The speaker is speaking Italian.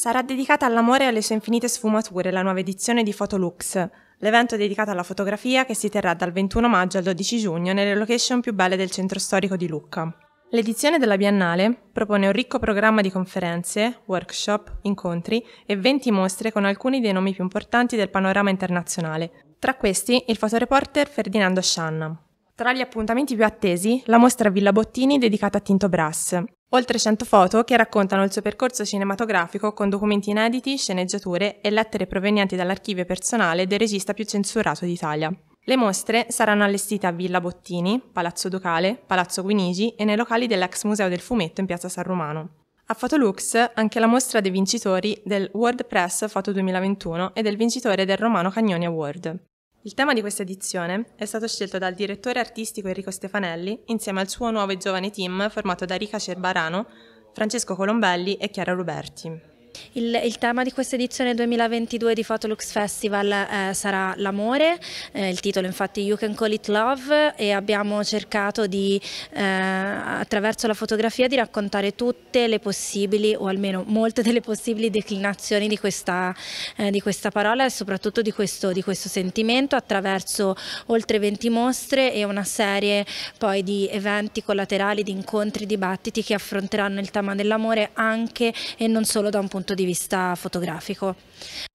Sarà dedicata all'amore e alle sue infinite sfumature la nuova edizione di Photolux, l'evento dedicato alla fotografia che si terrà dal 21 maggio al 12 giugno nelle location più belle del centro storico di Lucca. L'edizione della Biennale propone un ricco programma di conferenze, workshop, incontri e 20 mostre con alcuni dei nomi più importanti del panorama internazionale. Tra questi il fotoreporter Ferdinando Scianna. Tra gli appuntamenti più attesi, la mostra Villa Bottini dedicata a Tinto Brass. Oltre 100 foto che raccontano il suo percorso cinematografico con documenti inediti, sceneggiature e lettere provenienti dall'archivio personale del regista più censurato d'Italia. Le mostre saranno allestite a Villa Bottini, Palazzo Ducale, Palazzo Guinigi e nei locali dell'ex Museo del Fumetto in Piazza San Romano. A Fotolux anche la mostra dei vincitori del World Press Foto 2021 e del vincitore del Romano Cagnoni Award. Il tema di questa edizione è stato scelto dal direttore artistico Enrico Stefanelli insieme al suo nuovo e giovane team formato da Rica Cerbarano, Francesco Colombelli e Chiara Ruberti. Il, il tema di questa edizione 2022 di Photolux Festival eh, sarà l'amore, eh, il titolo infatti You Can Call It Love e abbiamo cercato di, eh, attraverso la fotografia di raccontare tutte le possibili o almeno molte delle possibili declinazioni di questa, eh, di questa parola e soprattutto di questo, di questo sentimento attraverso oltre 20 mostre e una serie poi di eventi collaterali, di incontri, dibattiti che affronteranno il tema dell'amore anche e non solo da un punto di vista punto di vista fotografico.